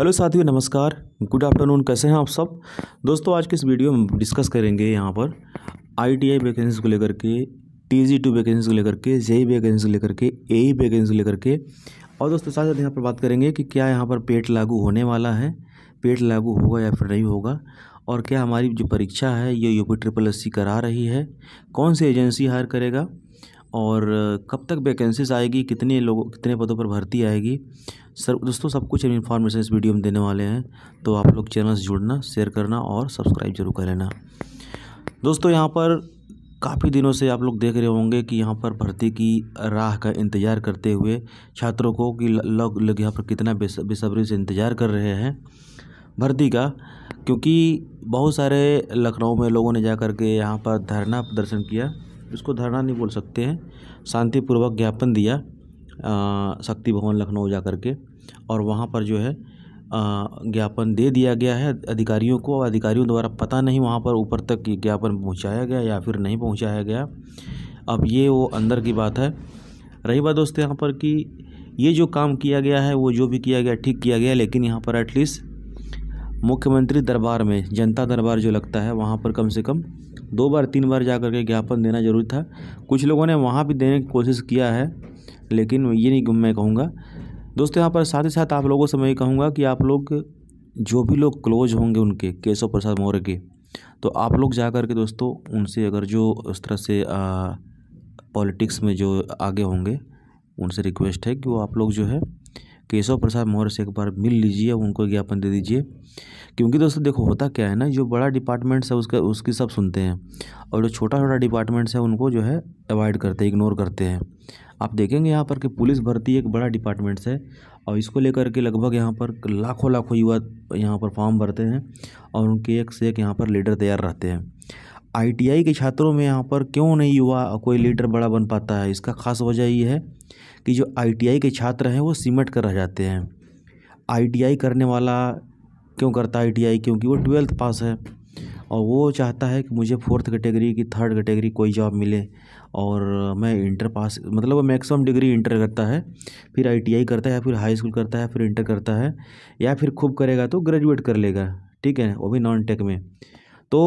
hello साथियों नमस्कार good afternoon कैसे हैं आप सब दोस्तों आज के इस वीडियो में डिस्कस करेंगे यहाँ पर आईटीआई वैकेंसी को लेकर के जी टू वैकेंसी को लेकर के जेई वैकेंसी e को लेकर के ई वैकेंसी e को लेकर के और दोस्तों साथ साथ यहाँ पर बात करेंगे कि क्या यहाँ पर पेट लागू होने वाला है पेट लागू होगा या फिर नहीं होगा और क्या हमारी जो परीक्षा है ये U P triple S C करा रही है कौन सी एजेंसी हायर करेगा और कब तक वैकेंसीज़ आएगी कितने लोगों कितने पदों पर भर्ती आएगी सर दोस्तों सब कुछ इन्फॉर्मेशन इस वीडियो में देने वाले हैं तो आप लोग चैनल से जुड़ना शेयर करना और सब्सक्राइब जरूर कर लेना दोस्तों यहाँ पर काफ़ी दिनों से आप लोग देख रहे होंगे कि यहाँ पर भर्ती की राह का इंतज़ार करते हुए छात्रों को कि लोग लोग यहाँ पर कितना बेसब्री से इंतज़ार कर रहे हैं भर्ती का क्योंकि बहुत सारे लखनऊ में लोगों ने जा कर के यहाँ पर धरना प्रदर्शन किया इसको धरना नहीं बोल सकते हैं शांतिपूर्वक ज्ञापन दिया शक्ति भवन लखनऊ जा कर के और वहाँ पर जो है ज्ञापन दे दिया गया है अधिकारियों को और अधिकारियों द्वारा पता नहीं वहाँ पर ऊपर तक ज्ञापन पहुँचाया गया या फिर नहीं पहुँचाया गया अब ये वो अंदर की बात है रही बात दोस्त यहाँ पर कि ये जो काम किया गया है वो जो भी किया गया ठीक किया गया लेकिन यहाँ पर एटलीस्ट मुख्यमंत्री दरबार में जनता दरबार जो लगता है वहाँ पर कम से कम दो बार तीन बार जा कर के ज्ञापन देना जरूरी था कुछ लोगों ने वहाँ भी देने की कोशिश किया है लेकिन ये नहीं मैं कहूँगा दोस्तों यहाँ पर साथ ही साथ आप लोगों से मैं ये कहूँगा कि आप लोग जो भी लोग क्लोज होंगे उनके केशव प्रसाद मौर्य के तो आप लोग जा कर के दोस्तों उनसे अगर जो उस तरह से पॉलिटिक्स में जो आगे होंगे उनसे रिक्वेस्ट है कि वो आप लोग जो है केशव प्रसाद मौर्य से एक बार मिल लीजिए उनको ज्ञापन दे दीजिए क्योंकि दोस्तों देखो होता क्या है ना जो बड़ा डिपार्टमेंट्स है उसका उसकी सब सुनते हैं और जो छोटा छोटा डिपार्टमेंट्स है उनको जो है अवॉइड करते हैं इग्नोर करते हैं आप देखेंगे यहाँ पर कि पुलिस भर्ती एक बड़ा डिपार्टमेंट्स है और इसको लेकर के लगभग यहाँ पर लाखों लाखों युवा यहाँ पर फॉर्म भरते हैं और उनके एक से एक यहाँ पर लीडर तैयार रहते हैं आईटीआई के छात्रों में यहाँ पर क्यों नहीं युवा कोई लीडर बड़ा बन पाता है इसका खास वजह ये है कि जो आईटीआई के छात्र हैं वो सिमट कर रह जाते हैं आईटीआई करने वाला क्यों करता है आईटीआई क्योंकि वो ट्वेल्थ पास है और वो चाहता है कि मुझे फोर्थ कैटेगरी की थर्ड कैटेगरी कोई जॉब मिले और मैं इंटर पास मतलब मैक्सिमम डिग्री इंटर करता है फिर आईटीआई करता है या फिर हाई स्कूल करता है फिर इंटर करता है या फिर खूब करेगा तो ग्रेजुएट कर लेगा ठीक है वो भी नॉन टेक में तो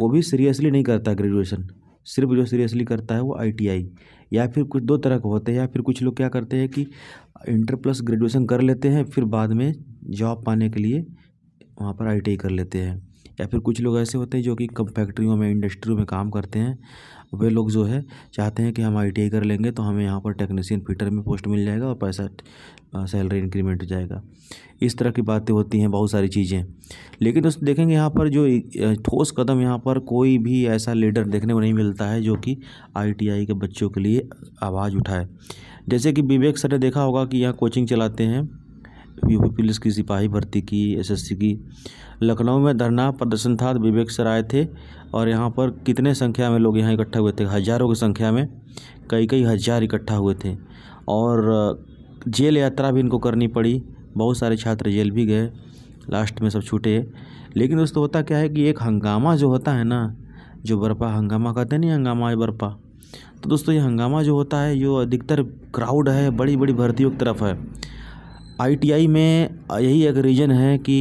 वो भी सीरियसली नहीं करता ग्रेजुएशन सिर्फ जो सीरियसली करता है वो आईटीआई या फिर कुछ दो तरह के होते हैं या फिर कुछ लोग क्या करते हैं कि इंटर प्लस ग्रेजुएशन कर लेते हैं फिर बाद में जॉब पाने के लिए वहाँ पर आईटीआई कर लेते हैं या फिर कुछ लोग ऐसे होते हैं जो कि कम फैक्ट्रियों में इंडस्ट्रियों में काम करते हैं वे लोग जो है चाहते हैं कि हम आई कर लेंगे तो हमें यहाँ पर टेक्नीसियन फीटर में पोस्ट मिल जाएगा और पैसा सैलरी इंक्रीमेंट हो जाएगा इस तरह की बातें होती हैं बहुत सारी चीज़ें लेकिन दोस्तों देखेंगे यहाँ पर जो ठोस कदम यहाँ पर कोई भी ऐसा लीडर देखने को नहीं मिलता है जो कि आईटीआई के बच्चों के लिए आवाज़ उठाए जैसे कि विवेक सर ने देखा होगा कि यहाँ कोचिंग चलाते हैं यूपी पुलिस की सिपाही भर्ती की एसएससी की लखनऊ में धरना प्रदर्शन था विवेक सर आए थे और यहाँ पर कितने संख्या में लोग यहाँ इकट्ठा हुए थे हज़ारों की संख्या में कई कई हज़ार इकट्ठा हुए थे और जेल यात्रा भी इनको करनी पड़ी बहुत सारे छात्र जेल भी गए लास्ट में सब छूटे लेकिन दोस्तों होता क्या है कि एक हंगामा जो होता है ना जो बर्पा हंगामा कहते हैं नहीं हंगामा है बर्पा तो दोस्तों ये हंगामा जो होता है जो अधिकतर क्राउड है बड़ी बड़ी भर्तियों की तरफ है आईटीआई में यही एक रीज़न है कि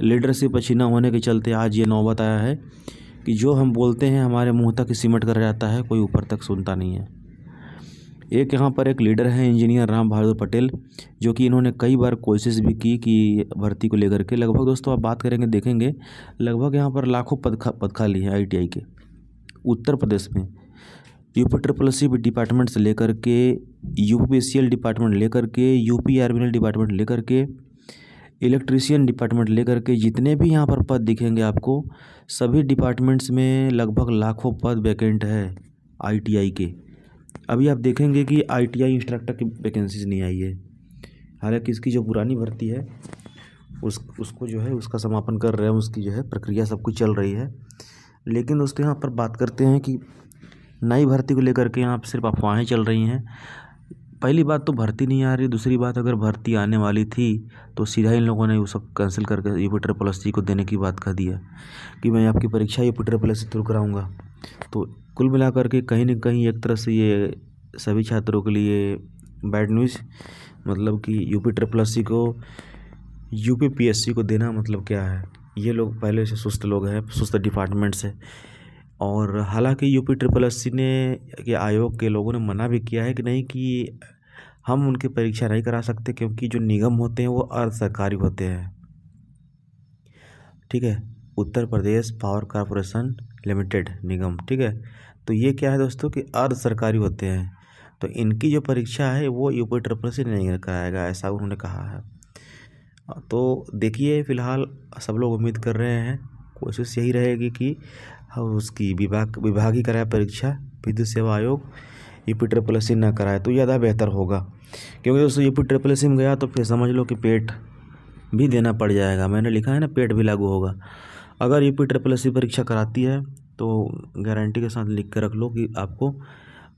लीडरशिप अच्छी ना होने के चलते आज ये नौबत आया है कि जो हम बोलते हैं हमारे मुंह तक सिमट कर जाता है कोई ऊपर तक सुनता नहीं है एक यहाँ पर एक लीडर है इंजीनियर राम बहादुर पटेल जो कि इन्होंने कई बार कोशिश भी की कि भर्ती को लेकर के लगभग दोस्तों आप बात करेंगे देखेंगे लगभग यहाँ पर लाखों पद खा पद खाली है आई के उत्तर प्रदेश में यूपी ट्रिपल सी डिपार्टमेंट से लेकर के U P C L department लेकर के यू पी आर डिपार्टमेंट लेकर के इलेक्ट्रीशियन डिपार्टमेंट लेकर के जितने भी यहाँ पर पद दिखेंगे आपको सभी डिपार्टमेंट्स में लगभग लाखों पद वैकेंट है आईटीआई के अभी आप देखेंगे कि आईटीआई इंस्ट्रक्टर की वैकेंसीज नहीं आई है हालांकि इसकी जो पुरानी भर्ती है उस उसको जो है उसका समापन कर रहे हैं उसकी जो है प्रक्रिया सब कुछ चल रही है लेकिन दोस्तों यहाँ पर बात करते हैं कि नई भर्ती को लेकर के यहाँ सिर्फ अफवाहें चल रही हैं पहली बात तो भर्ती नहीं आ रही दूसरी बात अगर भर्ती आने वाली थी तो सीधा इन लोगों ने वो सब कैंसिल करके यू पी ट्रिपल एस को देने की बात कह दिया कि मैं आपकी परीक्षा U P triple S through कराऊँगा तो कुल मिलाकर के कहीं ना कहीं एक तरह से ये सभी छात्रों के लिए बैड न्यूज़ मतलब कि यू पी ट्रिपल एस को U P P S C को देना मतलब क्या है ये लोग पहले से सुस्त लोग हैं सुस्त डिपार्टमेंट्स हैं और हालांकि यूपी ट्रिपल सी ने के आयोग के लोगों ने मना भी किया है कि नहीं कि हम उनकी परीक्षा नहीं करा सकते क्योंकि जो निगम होते हैं वो अर्ध सरकारी होते हैं ठीक है Uttar Pradesh power corporation limited निगम ठीक है तो ये क्या है दोस्तों कि अर्ध सरकारी होते हैं तो इनकी जो परीक्षा है वो यूपी ट्रिपल सी नहीं कराएगा ऐसा उन्होंने कहा है तो देखिए फ़िलहाल सब लोग उम्मीद कर रहे हैं कोशिश यही रहेगी कि और उसकी विभाग विभागीय कराए परीक्षा विद्युत सेवा आयोग यू पी ट्रिपल एस न कराए तो ज़्यादा बेहतर होगा क्योंकि दोस्तों यू पी ट्रिपल एस में गया तो फिर समझ लो कि पेट भी देना पड़ जाएगा मैंने लिखा है ना पेट भी लागू होगा अगर यू पी ट्रिपल एस परीक्षा कराती है तो गारंटी के साथ लिख कर रख लो कि आपको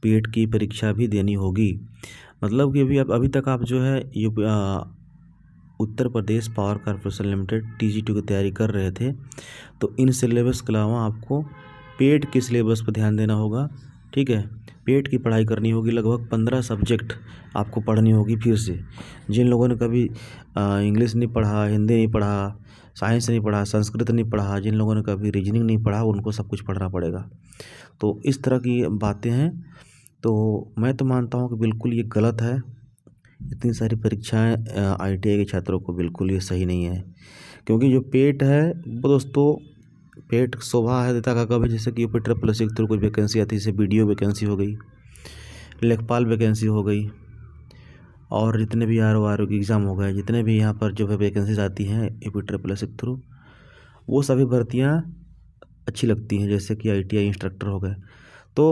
पेट की परीक्षा भी देनी होगी मतलब कि अभी अभी तक आप जो है U Uttar Pradesh power corporation limited T की तैयारी कर रहे थे तो इन सिलेबस के अलावा आपको पेट के सिलेबस पर ध्यान देना होगा ठीक है पेट की पढ़ाई करनी होगी लगभग पंद्रह सब्जेक्ट आपको पढ़नी होगी फिर से जिन लोगों ने कभी इंग्लिश नहीं पढ़ा हिंदी नहीं पढ़ा साइंस नहीं पढ़ा संस्कृत नहीं पढ़ा जिन लोगों ने कभी रीजनिंग नहीं पढ़ा उनको सब कुछ पढ़ना पड़ेगा तो इस तरह की बातें हैं तो मैं तो मानता हूँ कि बिल्कुल ये गलत है इतनी सारी परीक्षाएं आई टी आई के छात्रों को बिल्कुल ही सही नहीं है क्योंकि जो पेट है वो दोस्तों पेट शोभा है देता का कभी जैसे कि यू पी ट्रिपल के थ्रू कोई वैकेंसी आती है जैसे बी डी ओ वैकेंसी हो गई लेखपाल वैकेंसी हो गई और जितने भी आर ओ आर ओ के एग्ज़ाम हो गए जितने भी यहाँ पर जो है वैकेंसीज आती हैं यू पी ट्रिपल के थ्रू वो सभी भर्तियाँ अच्छी लगती हैं जैसे कि आई टी आई इंस्ट्रक्टर हो गए तो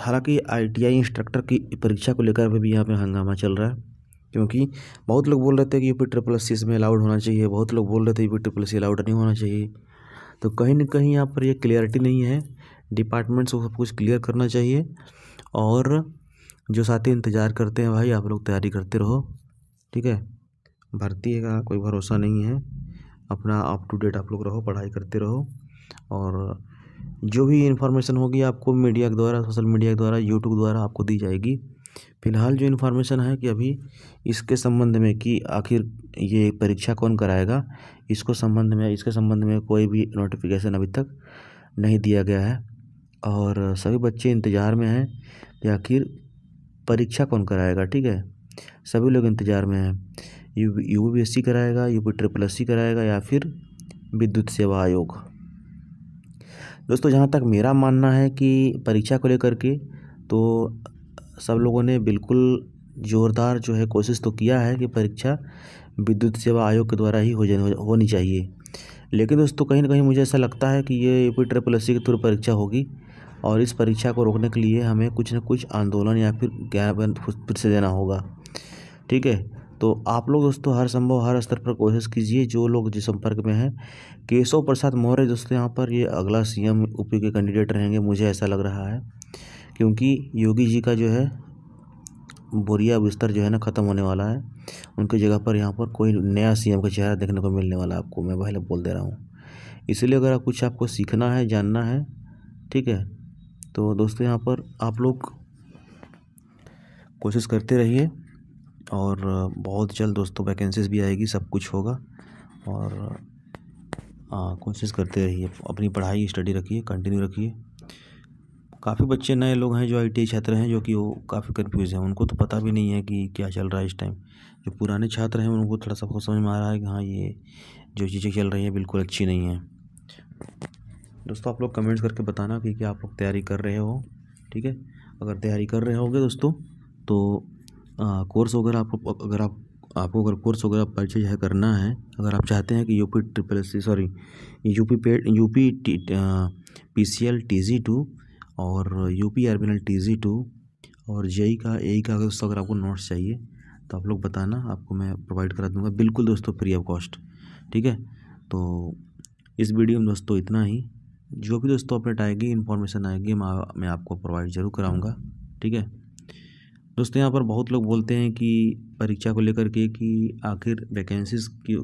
हालांकि आईटीआई इंस्ट्रक्टर की परीक्षा को लेकर अभी भी यहाँ पे हंगामा चल रहा है क्योंकि बहुत लोग बोल रहे थे कि यूपी ट्रिपल एस सी इसमें अलाउड होना चाहिए बहुत लोग बोल रहे थे यूपी ट्रिपल सी अलाउड नहीं होना चाहिए तो कहीं ना कहीं यहाँ पर ये क्लियरिटी नहीं है डिपार्टमेंट्स को सब कुछ क्लियर करना चाहिए और जो साथी इंतज़ार करते हैं भाई आप लोग तैयारी करते रहो ठीक है भर्ती का कोई भरोसा नहीं है अपना अप टू डेट आप लोग रहो पढ़ाई करते रहो और जो भी इन्फॉर्मेशन होगी आपको मीडिया के द्वारा सोशल मीडिया के द्वारा यूट्यूब द्वारा आपको दी जाएगी फिलहाल जो इन्फॉर्मेशन है कि अभी इसके संबंध में कि आखिर ये परीक्षा कौन कराएगा इसको संबंध में इसके संबंध में कोई भी नोटिफिकेशन अभी तक नहीं दिया गया है और सभी बच्चे इंतज़ार में हैं कि आखिर परीक्षा कौन कराएगा ठीक है सभी लोग इंतज़ार में हैं यू यू कराएगा U P triple S C कराएगा या फिर विद्युत सेवा आयोग दोस्तों जहाँ तक मेरा मानना है कि परीक्षा को लेकर के तो सब लोगों ने बिल्कुल ज़ोरदार जो है कोशिश तो किया है कि परीक्षा विद्युत सेवा आयोग के द्वारा ही हो होनी चाहिए लेकिन दोस्तों कहीं ना कहीं मुझे ऐसा लगता है कि ये यू पी ट्रिपल सी की थ्रू परीक्षा होगी और इस परीक्षा को रोकने के लिए हमें कुछ न कुछ आंदोलन या फिर ज्ञापन फिर से देना होगा ठीक है तो आप लोग दोस्तों हर संभव हर स्तर पर कोशिश कीजिए जो लोग जिस संपर्क में हैं केशव प्रसाद मौर्य दोस्तों यहाँ पर ये अगला सीएम उपयोग के कैंडिडेट रहेंगे मुझे ऐसा लग रहा है क्योंकि योगी जी का जो है बोरिया बिस्तर जो है ना ख़त्म होने वाला है उनकी जगह पर यहाँ पर कोई नया सी का चेहरा देखने को मिलने वाला आपको मैं पहले बोल दे रहा हूँ इसलिए अगर आप कुछ आपको सीखना है जानना है ठीक है तो दोस्तों यहाँ पर आप लोग कोशिश करते रहिए और बहुत जल्द दोस्तों वैकेंसीज़ भी आएगी सब कुछ होगा और कोशिश करते रहिए अपनी पढ़ाई स्टडी रखिए कंटिन्यू रखिए काफ़ी बच्चे नए लोग हैं जो आई छात्र हैं जो कि वो काफ़ी कन्फ्यूज़ हैं उनको तो पता भी नहीं है कि क्या चल रहा है इस टाइम जो पुराने छात्र हैं उनको थोड़ा सा समझ में आ रहा है कि हाँ ये जो चीज़ें चल रही हैं बिल्कुल अच्छी नहीं हैं दोस्तों आप लोग कमेंट्स करके बताना कि क्या आप लोग तैयारी कर रहे हो ठीक है अगर तैयारी कर रहे होगे दोस्तों तो कोर्स वगैरह आपको अगर आप आपको अगर कोर्स वगैरह परीक्षा जो है करना है अगर आप चाहते हैं कि U P triple S C sorry U P पेड U P P C L T G two और U P R B L T G two और जे का ए का अगर दोस्तों अगर आपको नोट्स चाहिए तो आप लोग बताना आपको मैं प्रोवाइड करा दूंगा बिल्कुल दोस्तों फ्री ऑफ कॉस्ट ठीक है तो इस वीडियो में दोस्तों इतना ही जो भी दोस्तों अपडेट आएगी इन्फॉर्मेशन आएगी मैं आपको प्रोवाइड ज़रूर कराऊँगा ठीक है दोस्तों यहाँ पर बहुत लोग बोलते हैं कि परीक्षा को लेकर के कि आखिर वैकेंसीज की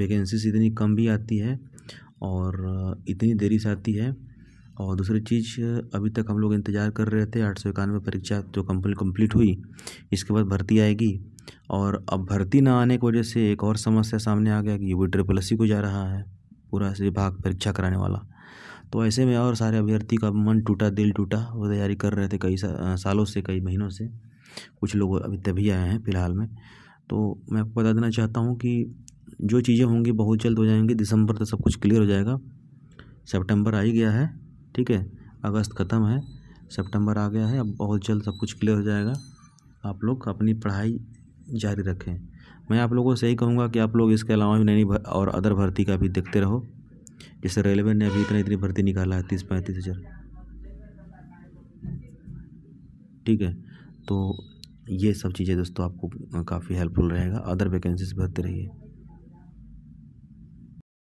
वैकेंसीज इतनी कम भी आती है और इतनी देरी से आती है और दूसरी चीज़ अभी तक हम लोग इंतज़ार कर रहे थे आठ सौ इक्यानवे परीक्षा जो कंप्लीट कंप्लीट हुई इसके बाद भर्ती आएगी और अब भर्ती ना आने की वजह से एक और समस्या सामने आ गया कि यू ट्रिपल सी को जा रहा है पूरा से विभाग परीक्षा कराने वाला तो ऐसे में और सारे अभ्यर्थी का मन टूटा दिल टूटा वो तैयारी कर रहे थे कई सा, सालों से कई महीनों से कुछ लोग अभी तभी आए हैं फ़िलहाल में तो मैं आपको बता देना चाहता हूँ कि जो चीज़ें होंगी बहुत जल्द हो जाएंगी दिसंबर तक सब कुछ क्लियर हो जाएगा सेप्टेम्बर आ ही गया है ठीक है अगस्त ख़त्म है सेप्टेम्बर आ गया है अब बहुत जल्द सब कुछ क्लियर हो जाएगा आप लोग अपनी पढ़ाई जारी रखें मैं आप लोगों से यही कहूँगा कि आप लोग इसके अलावा भी नई और अदर भर्ती का भी देखते रहो जैसे रेलवे ने अभी इतनी इतनी भर्ती निकाला है तीस पैंतीस हज़ार ठीक है तो ये सब चीज़ें दोस्तों आपको काफ़ी हेल्पफुल रहेगा अदर वैकेंसीज़ भरते रहिए